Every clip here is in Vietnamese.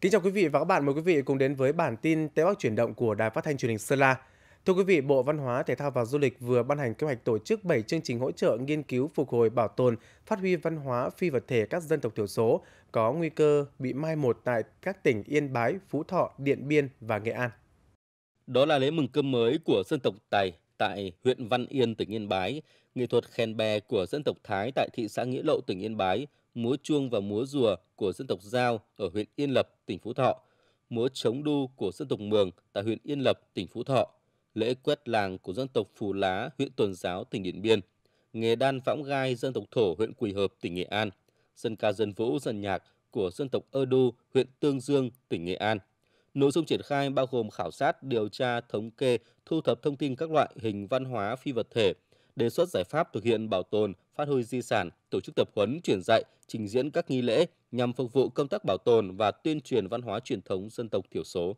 Kính chào quý vị và các bạn, mời quý vị cùng đến với bản tin Tây Bắc chuyển động của Đài Phát thanh Truyền hình Sơn La. Thưa quý vị, Bộ Văn hóa, Thể thao và Du lịch vừa ban hành kế hoạch tổ chức 7 chương trình hỗ trợ nghiên cứu, phục hồi, bảo tồn, phát huy văn hóa phi vật thể các dân tộc thiểu số có nguy cơ bị mai một tại các tỉnh Yên Bái, Phú Thọ, Điện Biên và Nghệ An. Đó là lễ mừng cơm mới của dân tộc Tài tại huyện Văn Yên, tỉnh Yên Bái, nghệ thuật khen bè của dân tộc Thái tại thị xã Nghĩa Lộ, tỉnh Yên Bái, múa chuông và múa rùa của dân tộc Giao ở huyện Yên Lập, tỉnh Phú Thọ, múa chống đu của dân tộc Mường tại huyện Yên Lập, tỉnh Phú Thọ, lễ quét làng của dân tộc Phù Lá, huyện Tuần Giáo, tỉnh Điện Biên, nghề đan võng gai dân tộc Thổ, huyện Quỳ Hợp, tỉnh Nghệ An, dân ca dân vũ, dân nhạc của dân tộc Ơ Đu, huyện Tương Dương, tỉnh Nghệ An. Nội dung triển khai bao gồm khảo sát, điều tra, thống kê, thu thập thông tin các loại hình văn hóa phi vật thể, đề xuất giải pháp thực hiện bảo tồn, phát huy di sản, tổ chức tập huấn, truyền dạy, trình diễn các nghi lễ nhằm phục vụ công tác bảo tồn và tuyên truyền văn hóa truyền thống dân tộc thiểu số.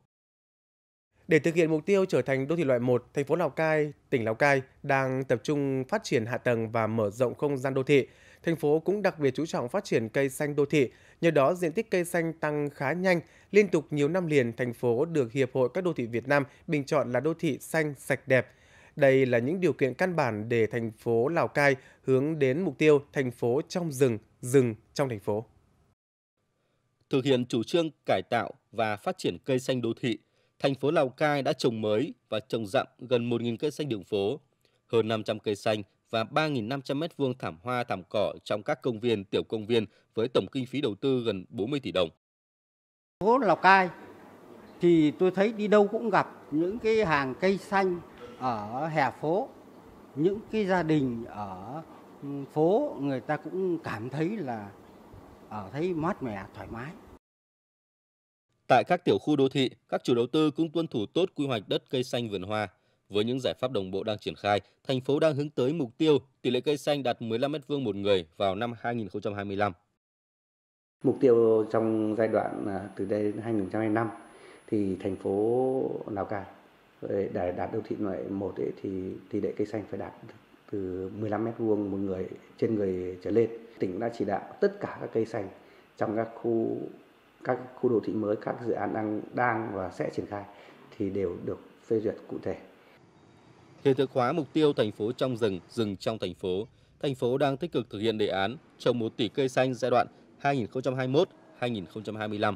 Để thực hiện mục tiêu trở thành đô thị loại 1, thành phố Lào Cai, tỉnh Lào Cai đang tập trung phát triển hạ tầng và mở rộng không gian đô thị Thành phố cũng đặc biệt chú trọng phát triển cây xanh đô thị, nhờ đó diện tích cây xanh tăng khá nhanh, liên tục nhiều năm liền thành phố được Hiệp hội các đô thị Việt Nam bình chọn là đô thị xanh sạch đẹp. Đây là những điều kiện căn bản để thành phố Lào Cai hướng đến mục tiêu thành phố trong rừng, rừng trong thành phố. Thực hiện chủ trương cải tạo và phát triển cây xanh đô thị, thành phố Lào Cai đã trồng mới và trồng dặm gần 1.000 cây xanh đường phố, hơn 500 cây xanh và 3.500 m2 thảm hoa, thảm cỏ trong các công viên, tiểu công viên với tổng kinh phí đầu tư gần 40 tỷ đồng. Phố Lào Cai thì tôi thấy đi đâu cũng gặp những cái hàng cây xanh ở hè phố, những cái gia đình ở ừ, phố người ta cũng cảm thấy là ở ờ, thấy mát mẻ, thoải mái. Tại các tiểu khu đô thị, các chủ đầu tư cũng tuân thủ tốt quy hoạch đất cây xanh vườn hoa, với những giải pháp đồng bộ đang triển khai, thành phố đang hướng tới mục tiêu tỷ lệ cây xanh đạt 15 m2 một người vào năm 2025. Mục tiêu trong giai đoạn à, từ đây đến 2025 thì thành phố Lào Cai để đạt đô thị loại 1 ấy, thì tỷ lệ cây xanh phải đạt từ 15 mét vuông một người trên người trở lên. Tỉnh đã chỉ đạo tất cả các cây xanh trong các khu các khu đô thị mới, các dự án đang đang và sẽ triển khai thì đều được phê duyệt cụ thể hiện thực hóa mục tiêu thành phố trong rừng, rừng trong thành phố. Thành phố đang tích cực thực hiện đề án trồng 1 tỷ cây xanh giai đoạn 2021-2025.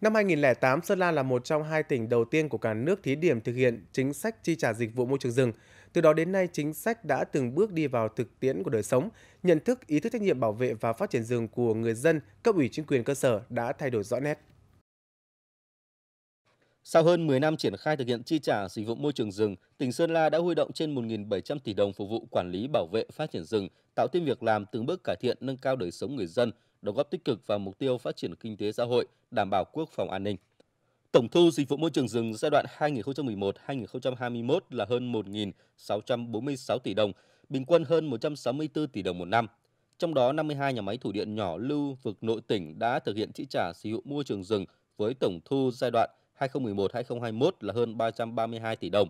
Năm 2008, Sơn La là một trong hai tỉnh đầu tiên của cả nước thí điểm thực hiện chính sách chi trả dịch vụ môi trường rừng. Từ đó đến nay, chính sách đã từng bước đi vào thực tiễn của đời sống. Nhận thức, ý thức trách nhiệm bảo vệ và phát triển rừng của người dân, cấp ủy chính quyền cơ sở đã thay đổi rõ nét. Sau hơn 10 năm triển khai thực hiện chi trả dịch vụ môi trường rừng, tỉnh Sơn La đã huy động trên 1.700 tỷ đồng phục vụ quản lý bảo vệ phát triển rừng, tạo thêm việc làm từng bước cải thiện nâng cao đời sống người dân, đóng góp tích cực vào mục tiêu phát triển kinh tế xã hội, đảm bảo quốc phòng an ninh. Tổng thu dịch vụ môi trường rừng giai đoạn 2011-2021 là hơn 1.646 tỷ đồng, bình quân hơn 164 tỷ đồng một năm. Trong đó, 52 nhà máy thủy điện nhỏ lưu vực nội tỉnh đã thực hiện chi trả dịch vụ môi trường rừng với tổng thu giai đoạn 2011-2021 2011-2021 là hơn 332 tỷ đồng,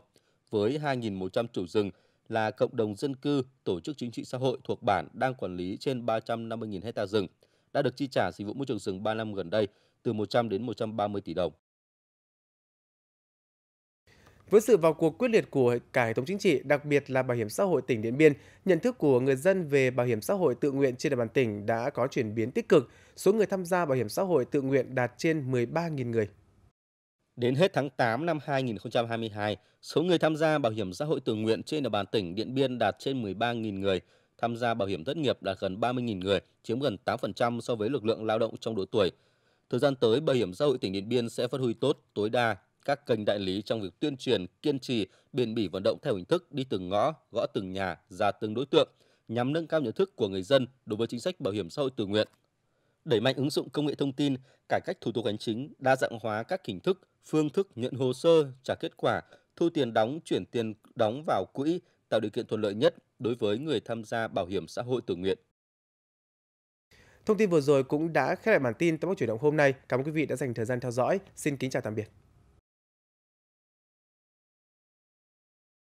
với 2.100 chủ rừng là cộng đồng dân cư, tổ chức chính trị xã hội thuộc bản đang quản lý trên 350.000 hecta rừng, đã được chi trả dịch vụ môi trường rừng 3 năm gần đây từ 100 đến 130 tỷ đồng. Với sự vào cuộc quyết liệt của cả hệ thống chính trị, đặc biệt là Bảo hiểm xã hội tỉnh Điện Biên, nhận thức của người dân về bảo hiểm xã hội tự nguyện trên địa bàn tỉnh đã có chuyển biến tích cực. Số người tham gia bảo hiểm xã hội tự nguyện đạt trên 13.000 người. Đến hết tháng 8 năm 2022, số người tham gia bảo hiểm xã hội tự nguyện trên địa bàn tỉnh Điện Biên đạt trên 13.000 người, tham gia bảo hiểm thất nghiệp đạt gần 30.000 người, chiếm gần 8% so với lực lượng lao động trong độ tuổi. Thời gian tới, Bảo hiểm xã hội tỉnh Điện Biên sẽ phát huy tốt tối đa các kênh đại lý trong việc tuyên truyền, kiên trì, bền bỉ vận động theo hình thức đi từng ngõ, gõ từng nhà, ra từng đối tượng, nhằm nâng cao nhận thức của người dân đối với chính sách bảo hiểm xã hội tự nguyện. Đẩy mạnh ứng dụng công nghệ thông tin, cải cách thủ tục hành chính, đa dạng hóa các hình thức, phương thức nhận hồ sơ, trả kết quả, thu tiền đóng, chuyển tiền đóng vào quỹ tạo điều kiện thuận lợi nhất đối với người tham gia bảo hiểm xã hội tự nguyện. Thông tin vừa rồi cũng đã khép lại bản tin tóm chủ động hôm nay. Cảm ơn quý vị đã dành thời gian theo dõi. Xin kính chào tạm biệt.